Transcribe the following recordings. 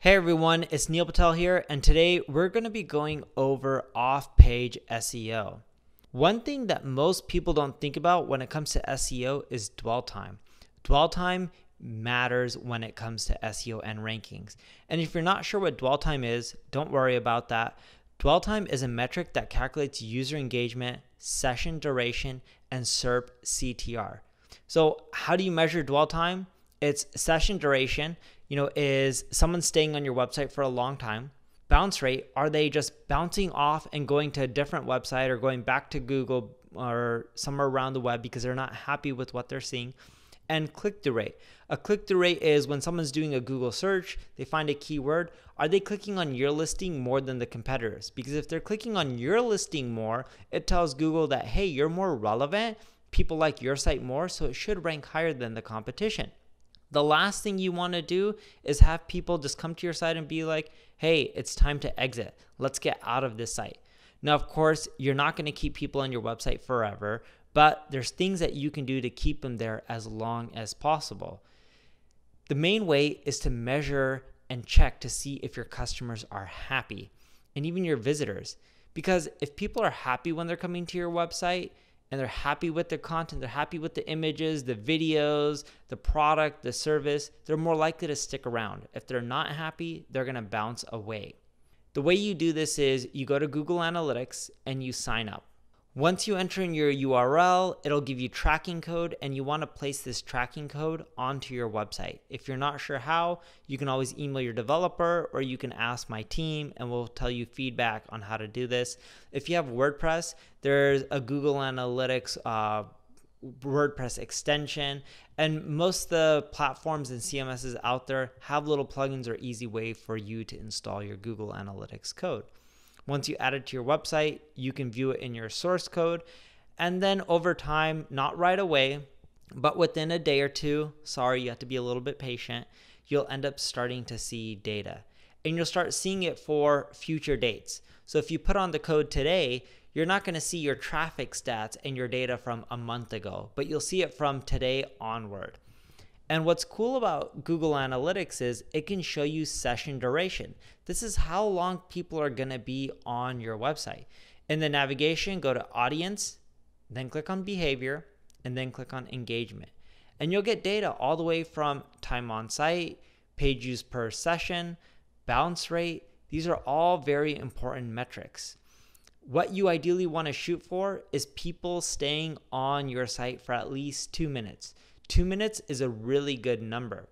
Hey everyone, it's Neil Patel here, and today we're going to be going over off page SEO. One thing that most people don't think about when it comes to SEO is dwell time. Dwell time matters when it comes to SEO and rankings. And if you're not sure what dwell time is, don't worry about that. Dwell time is a metric that calculates user engagement, session duration, and SERP CTR. So, how do you measure dwell time? It's session duration you know, is someone staying on your website for a long time? Bounce rate, are they just bouncing off and going to a different website or going back to Google or somewhere around the web because they're not happy with what they're seeing? And click through rate. A click through rate is when someone's doing a Google search, they find a keyword. Are they clicking on your listing more than the competitors? Because if they're clicking on your listing more, it tells Google that, hey, you're more relevant people like your site more, so it should rank higher than the competition. The last thing you want to do is have people just come to your site and be like, hey, it's time to exit. Let's get out of this site. Now, of course, you're not going to keep people on your website forever, but there's things that you can do to keep them there as long as possible. The main way is to measure and check to see if your customers are happy and even your visitors. Because if people are happy when they're coming to your website, and they're happy with their content, they're happy with the images, the videos, the product, the service, they're more likely to stick around. If they're not happy, they're gonna bounce away. The way you do this is you go to Google Analytics and you sign up. Once you enter in your URL, it'll give you tracking code and you want to place this tracking code onto your website. If you're not sure how, you can always email your developer or you can ask my team and we'll tell you feedback on how to do this. If you have WordPress, there's a Google Analytics uh, WordPress extension. And most of the platforms and CMSs out there have little plugins or easy way for you to install your Google Analytics code. Once you add it to your website, you can view it in your source code. And then over time, not right away, but within a day or two, sorry, you have to be a little bit patient, you'll end up starting to see data. And you'll start seeing it for future dates. So if you put on the code today, you're not going to see your traffic stats and your data from a month ago, but you'll see it from today onward. And what's cool about Google Analytics is it can show you session duration. This is how long people are going to be on your website. In the navigation, go to audience, then click on behavior, and then click on engagement. And you'll get data all the way from time on site, page views per session, bounce rate. These are all very important metrics. What you ideally want to shoot for is people staying on your site for at least two minutes. Two minutes is a really good number.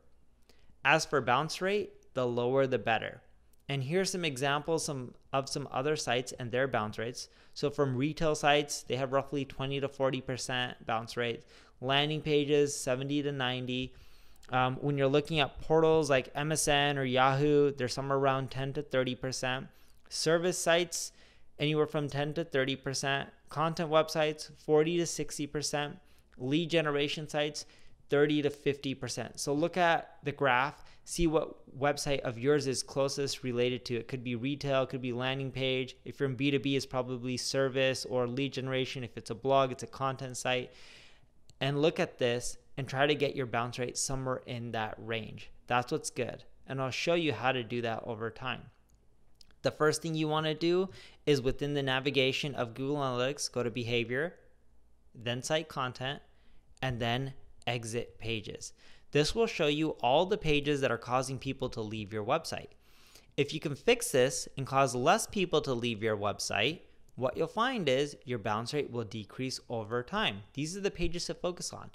As for bounce rate, the lower the better. And here's some examples some, of some other sites and their bounce rates. So from retail sites, they have roughly 20 to 40% bounce rate. Landing pages, 70 to 90. Um, when you're looking at portals like MSN or Yahoo, they're somewhere around 10 to 30%. Service sites, anywhere from 10 to 30%. Content websites, 40 to 60%. Lead generation sites, 30 to 50%. So look at the graph, see what website of yours is closest related to. It could be retail, it could be landing page. If you're in B2B, it's probably service or lead generation. If it's a blog, it's a content site. And look at this and try to get your bounce rate somewhere in that range. That's what's good. And I'll show you how to do that over time. The first thing you want to do is within the navigation of Google Analytics, go to behavior, then site content, and then exit pages. This will show you all the pages that are causing people to leave your website. If you can fix this and cause less people to leave your website, what you'll find is your bounce rate will decrease over time. These are the pages to focus on.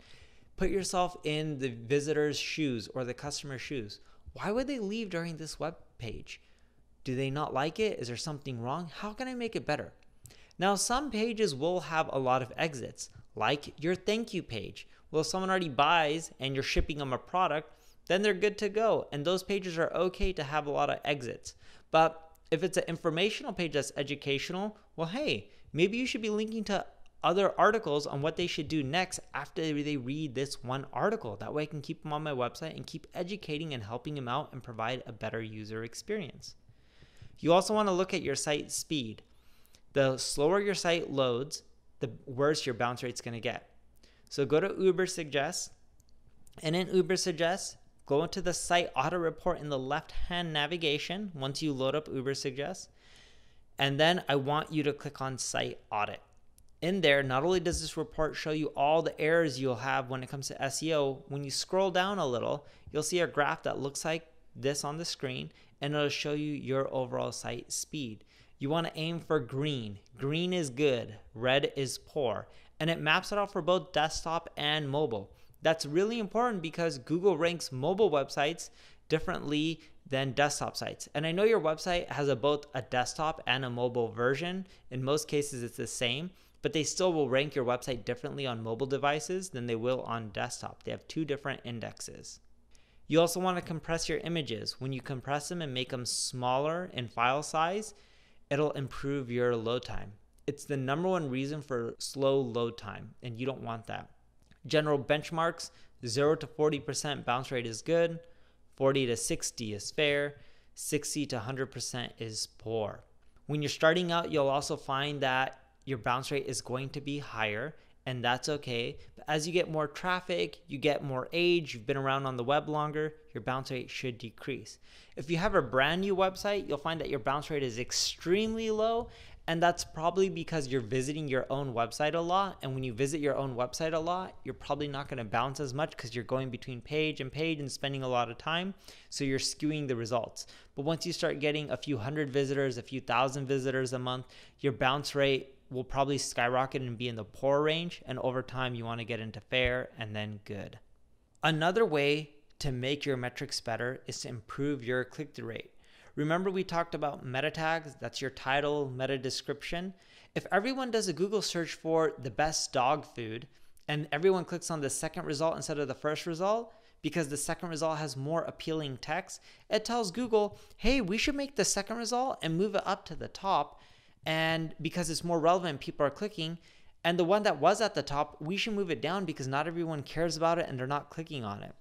Put yourself in the visitor's shoes or the customer's shoes. Why would they leave during this web page? Do they not like it? Is there something wrong? How can I make it better? Now, some pages will have a lot of exits, like your thank you page, well, if someone already buys and you're shipping them a product, then they're good to go. And those pages are okay to have a lot of exits. But if it's an informational page that's educational, well, hey, maybe you should be linking to other articles on what they should do next after they read this one article. That way I can keep them on my website and keep educating and helping them out and provide a better user experience. You also want to look at your site speed. The slower your site loads, the worse your bounce rate's going to get. So go to Uber Suggest, and in Uber Suggest, go into the site auto report in the left hand navigation once you load up Uber Suggest. And then I want you to click on site audit. In there, not only does this report show you all the errors you'll have when it comes to SEO, when you scroll down a little, you'll see a graph that looks like this on the screen and it'll show you your overall site speed. You want to aim for green. Green is good, red is poor and it maps it out for both desktop and mobile. That's really important because Google ranks mobile websites differently than desktop sites. And I know your website has a, both a desktop and a mobile version. In most cases, it's the same, but they still will rank your website differently on mobile devices than they will on desktop. They have two different indexes. You also want to compress your images. When you compress them and make them smaller in file size, it'll improve your load time. It's the number one reason for slow load time, and you don't want that. General benchmarks 0 to 40% bounce rate is good, 40 to 60 is fair, 60 to 100% is poor. When you're starting out, you'll also find that your bounce rate is going to be higher, and that's okay. But as you get more traffic, you get more age, you've been around on the web longer, your bounce rate should decrease. If you have a brand new website, you'll find that your bounce rate is extremely low, and that's probably because you're visiting your own website a lot. And when you visit your own website a lot, you're probably not going to bounce as much because you're going between page and page and spending a lot of time. So you're skewing the results. But once you start getting a few hundred visitors, a few thousand visitors a month, your bounce rate will probably skyrocket and be in the poor range. And over time, you want to get into fair and then good. Another way to make your metrics better is to improve your click through rate. Remember we talked about meta tags? That's your title, meta description. If everyone does a Google search for the best dog food and everyone clicks on the second result instead of the first result, because the second result has more appealing text, it tells Google, hey, we should make the second result and move it up to the top. And because it's more relevant, people are clicking. And the one that was at the top, we should move it down because not everyone cares about it and they're not clicking on it.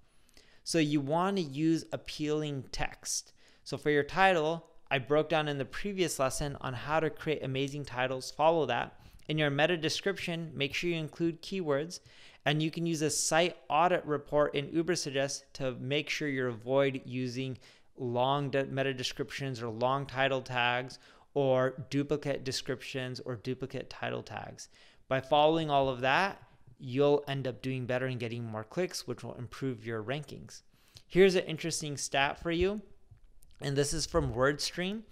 So you want to use appealing text. So for your title, I broke down in the previous lesson on how to create amazing titles. Follow that. In your meta description, make sure you include keywords and you can use a site audit report in Ubersuggest to make sure you avoid using long meta descriptions or long title tags or duplicate descriptions or duplicate title tags. By following all of that, you'll end up doing better and getting more clicks, which will improve your rankings. Here's an interesting stat for you. And this is from WordStream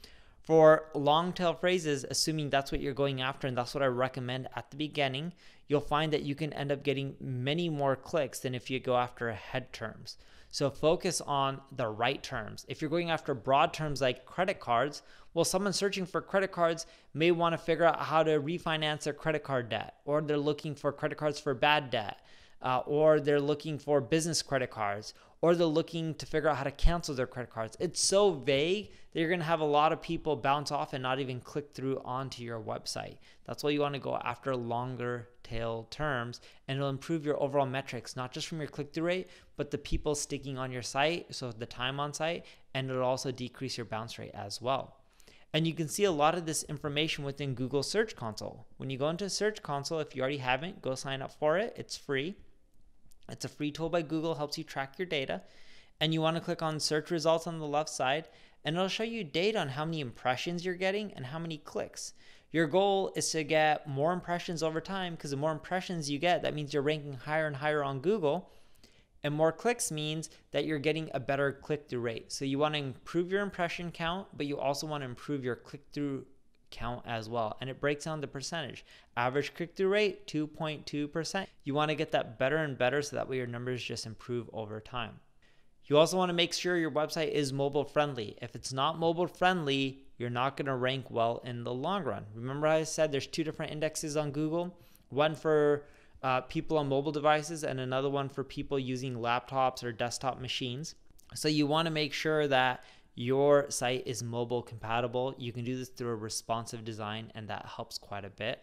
for long tail phrases, assuming that's what you're going after, and that's what I recommend at the beginning, you'll find that you can end up getting many more clicks than if you go after head terms. So focus on the right terms. If you're going after broad terms like credit cards, well, someone searching for credit cards may want to figure out how to refinance their credit card debt, or they're looking for credit cards for bad debt uh, or they're looking for business credit cards, or they're looking to figure out how to cancel their credit cards. It's so vague that you're going to have a lot of people bounce off and not even click through onto your website. That's why you want to go after longer tail terms and it'll improve your overall metrics, not just from your click through rate, but the people sticking on your site, so the time on site, and it'll also decrease your bounce rate as well. And you can see a lot of this information within Google Search Console. When you go into Search Console, if you already haven't, go sign up for it. It's free. It's a free tool by Google, helps you track your data. And you want to click on search results on the left side, and it'll show you data on how many impressions you're getting and how many clicks. Your goal is to get more impressions over time because the more impressions you get, that means you're ranking higher and higher on Google. And more clicks means that you're getting a better click through rate. So you want to improve your impression count, but you also want to improve your click through count as well. And it breaks down the percentage. Average click through rate, 2.2%. You wanna get that better and better so that way your numbers just improve over time. You also wanna make sure your website is mobile friendly. If it's not mobile friendly, you're not gonna rank well in the long run. Remember, I said there's two different indexes on Google one for uh, people on mobile devices and another one for people using laptops or desktop machines. So you want to make sure that your site is mobile compatible. You can do this through a responsive design, and that helps quite a bit.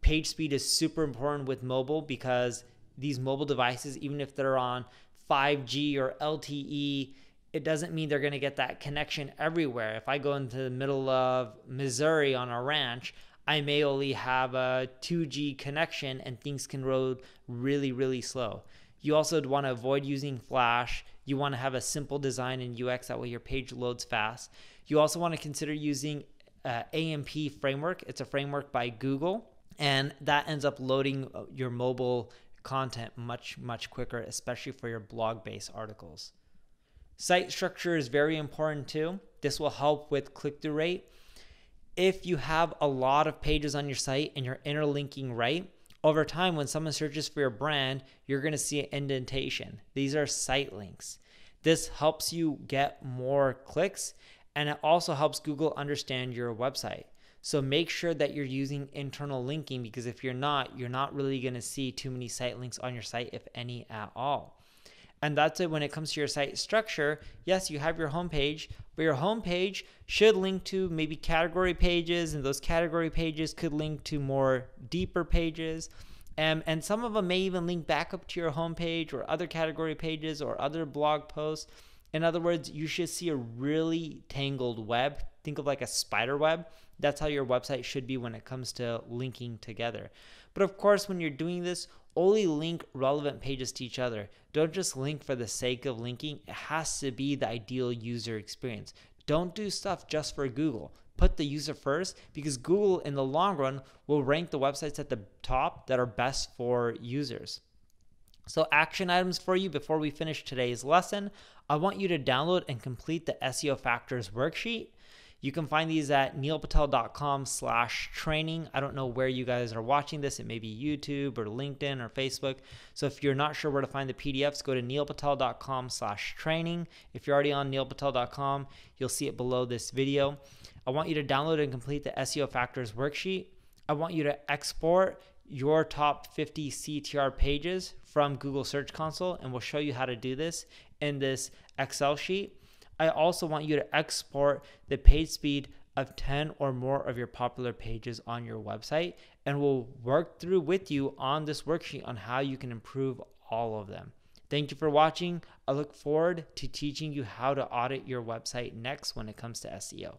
Page speed is super important with mobile because these mobile devices, even if they're on 5G or LTE, it doesn't mean they're going to get that connection everywhere. If I go into the middle of Missouri on a ranch, I may only have a 2G connection and things can load really, really slow. You also want to avoid using Flash you want to have a simple design in UX, that way your page loads fast. You also want to consider using uh, AMP framework. It's a framework by Google, and that ends up loading uh, your mobile content much, much quicker, especially for your blog based articles. Site structure is very important too. This will help with click through rate. If you have a lot of pages on your site and you're interlinking right, over time, when someone searches for your brand, you're going to see an indentation. These are site links. This helps you get more clicks and it also helps Google understand your website. So make sure that you're using internal linking because if you're not, you're not really going to see too many site links on your site, if any at all. And that's it when it comes to your site structure. Yes, you have your homepage, but your homepage should link to maybe category pages, and those category pages could link to more deeper pages. Um, and some of them may even link back up to your homepage or other category pages or other blog posts. In other words, you should see a really tangled web. Think of like a spider web. That's how your website should be when it comes to linking together. But of course, when you're doing this, only link relevant pages to each other. Don't just link for the sake of linking. It has to be the ideal user experience. Don't do stuff just for Google. Put the user first because Google, in the long run, will rank the websites at the top that are best for users. So, action items for you before we finish today's lesson. I want you to download and complete the SEO Factors worksheet. You can find these at neilpatel.com slash training. I don't know where you guys are watching this. It may be YouTube or LinkedIn or Facebook. So if you're not sure where to find the PDFs, go to neilpatel.com slash training. If you're already on neilpatel.com, you'll see it below this video. I want you to download and complete the SEO Factors worksheet. I want you to export your top 50 CTR pages from Google Search Console, and we'll show you how to do this in this Excel sheet. I also want you to export the page speed of 10 or more of your popular pages on your website and we'll work through with you on this worksheet on how you can improve all of them. Thank you for watching. I look forward to teaching you how to audit your website next when it comes to SEO.